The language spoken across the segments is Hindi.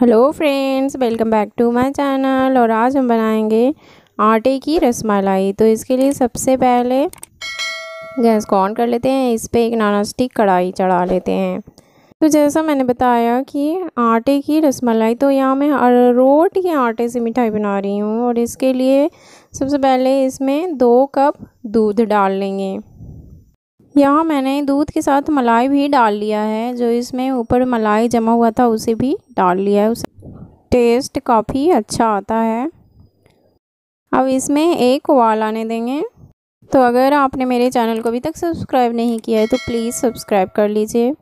hello friends welcome back to my channel और आज हम बनाएंगे आटे की रसमलाई तो इसके लिए सबसे पहले गैस को ऑन कर लेते हैं इस पर एक नाना स्टिक कढ़ाई चढ़ा लेते हैं तो जैसा मैंने बताया कि आटे की रसमलाई तो यहाँ मैं रोट के आटे से मिठाई बना रही हूँ और इसके लिए सबसे पहले इसमें दो कप दूध डाल लेंगे यहाँ मैंने दूध के साथ मलाई भी डाल लिया है जो इसमें ऊपर मलाई जमा हुआ था उसे भी डाल लिया है उसे टेस्ट काफ़ी अच्छा आता है अब इसमें एक उबाल आने देंगे तो अगर आपने मेरे चैनल को अभी तक सब्सक्राइब नहीं किया है तो प्लीज़ सब्सक्राइब कर लीजिए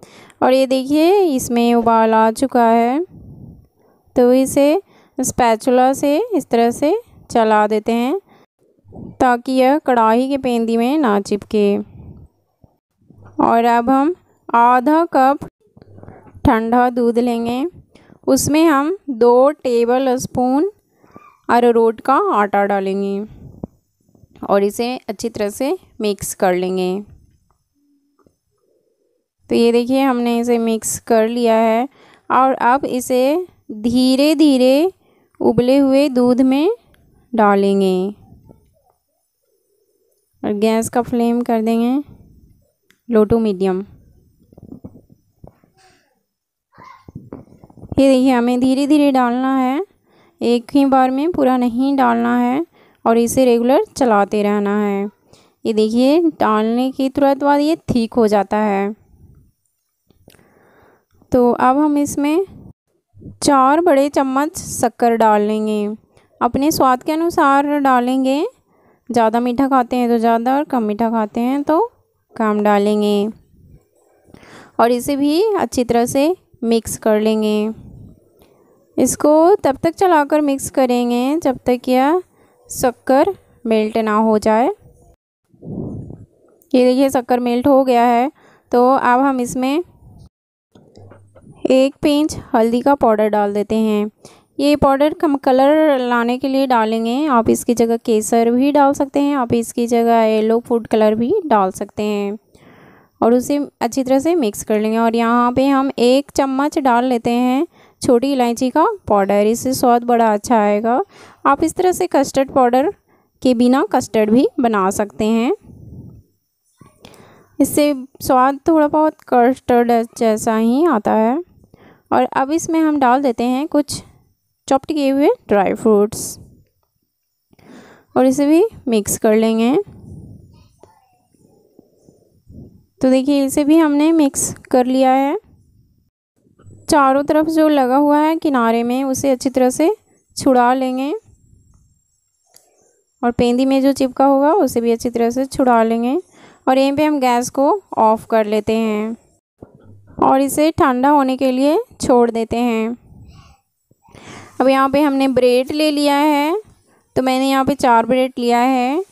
और ये देखिए इसमें उबाल आ चुका है तो इसे स्पैचुला से इस तरह से चला देते हैं ताकि यह कढ़ाई के पेंदी में ना चिपके और अब हम आधा कप ठंडा दूध लेंगे उसमें हम दो टेबल स्पून अरोट का आटा डालेंगे और इसे अच्छी तरह से मिक्स कर लेंगे तो ये देखिए हमने इसे मिक्स कर लिया है और अब इसे धीरे धीरे उबले हुए दूध में डालेंगे और गैस का फ्लेम कर देंगे लो टू मीडियम ये देखिए हमें धीरे धीरे डालना है एक ही बार में पूरा नहीं डालना है और इसे रेगुलर चलाते रहना है ये देखिए डालने के तुरंत बाद ये ठीक हो जाता है तो अब हम इसमें चार बड़े चम्मच शक्कर डाल लेंगे अपने स्वाद के अनुसार डालेंगे ज़्यादा मीठा खाते हैं तो ज़्यादा और कम मीठा खाते हैं तो काम डालेंगे और इसे भी अच्छी तरह से मिक्स कर लेंगे इसको तब तक चलाकर मिक्स करेंगे जब तक यह शक्कर मेल्ट ना हो जाए ये देखिए शक्कर मेल्ट हो गया है तो अब हम इसमें एक पिंच हल्दी का पाउडर डाल देते हैं ये पाउडर हम कलर लाने के लिए डालेंगे आप इसकी जगह केसर भी डाल सकते हैं आप इसकी जगह येलो फूड कलर भी डाल सकते हैं और उसे अच्छी तरह से मिक्स कर लेंगे और यहाँ पे हम एक चम्मच डाल लेते हैं छोटी इलायची का पाउडर इससे स्वाद बड़ा अच्छा आएगा आप इस तरह से कस्टर्ड पाउडर के बिना कस्टर्ड भी बना सकते हैं इससे स्वाद थोड़ा बहुत कस्टर्ड जैसा ही आता है और अब इसमें हम डाल देते हैं कुछ चॉप्ट किए हुए ड्राई फ्रूट्स और इसे भी मिक्स कर लेंगे तो देखिए इसे भी हमने मिक्स कर लिया है चारों तरफ जो लगा हुआ है किनारे में उसे अच्छी तरह से छुड़ा लेंगे और पेंदी में जो चिपका होगा उसे भी अच्छी तरह से छुड़ा लेंगे और यहीं पे हम गैस को ऑफ़ कर लेते हैं और इसे ठंडा होने के लिए छोड़ देते हैं अब यहाँ पे हमने ब्रेड ले लिया है तो मैंने यहाँ पे चार ब्रेड लिया है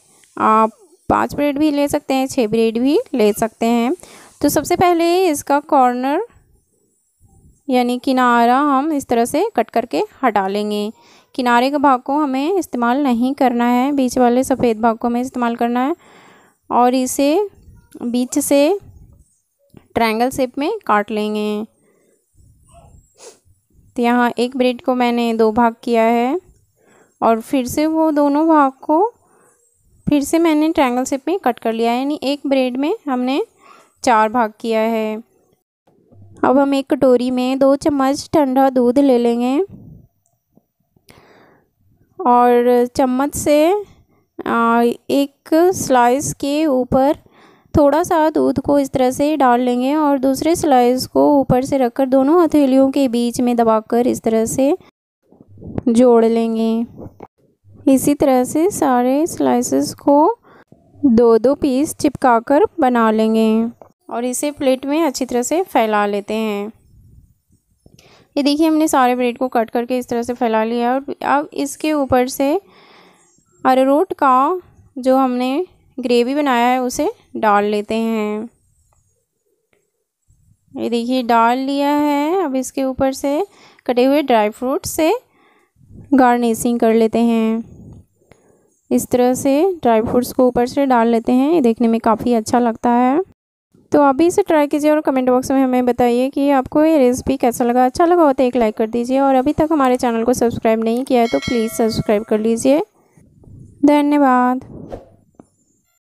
आप पाँच ब्रेड भी ले सकते हैं छः ब्रेड भी ले सकते हैं तो सबसे पहले इसका कॉर्नर यानी किनारा हम इस तरह से कट करके हटा लेंगे किनारे के भाग को हमें इस्तेमाल नहीं करना है बीच वाले सफ़ेद भाग को हमें इस्तेमाल करना है और इसे बीच से ट्रायंगल शेप में काट लेंगे तो यहाँ एक ब्रेड को मैंने दो भाग किया है और फिर से वो दोनों भाग को फिर से मैंने ट्रायंगल शेप में कट कर लिया है यानी एक ब्रेड में हमने चार भाग किया है अब हम एक कटोरी में दो चम्मच ठंडा दूध ले लेंगे और चम्मच से एक स्लाइस के ऊपर थोड़ा सा दूध को इस तरह से डाल लेंगे और दूसरे स्लाइस को ऊपर से रखकर दोनों हथेलियों के बीच में दबाकर इस तरह से जोड़ लेंगे इसी तरह से सारे स्लाइसेस को दो दो पीस चिपकाकर बना लेंगे और इसे प्लेट में अच्छी तरह से फैला लेते हैं ये देखिए हमने सारे ब्रेड को कट करके इस तरह से फैला लिया और अब इसके ऊपर से अरोट का जो हमने ग्रेवी बनाया है उसे डाल लेते हैं ये देखिए डाल लिया है अब इसके ऊपर से कटे हुए ड्राई फ्रूट से गार्निशिंग कर लेते हैं इस तरह से ड्राई फ्रूट्स को ऊपर से डाल लेते हैं ये देखने में काफ़ी अच्छा लगता है तो अभी इसे ट्राई कीजिए और कमेंट बॉक्स में हमें बताइए कि आपको ये रेसिपी कैसा लगा अच्छा लगा हो तो एक लाइक कर दीजिए और अभी तक हमारे चैनल को सब्सक्राइब नहीं किया है तो प्लीज़ सब्सक्राइब कर लीजिए धन्यवाद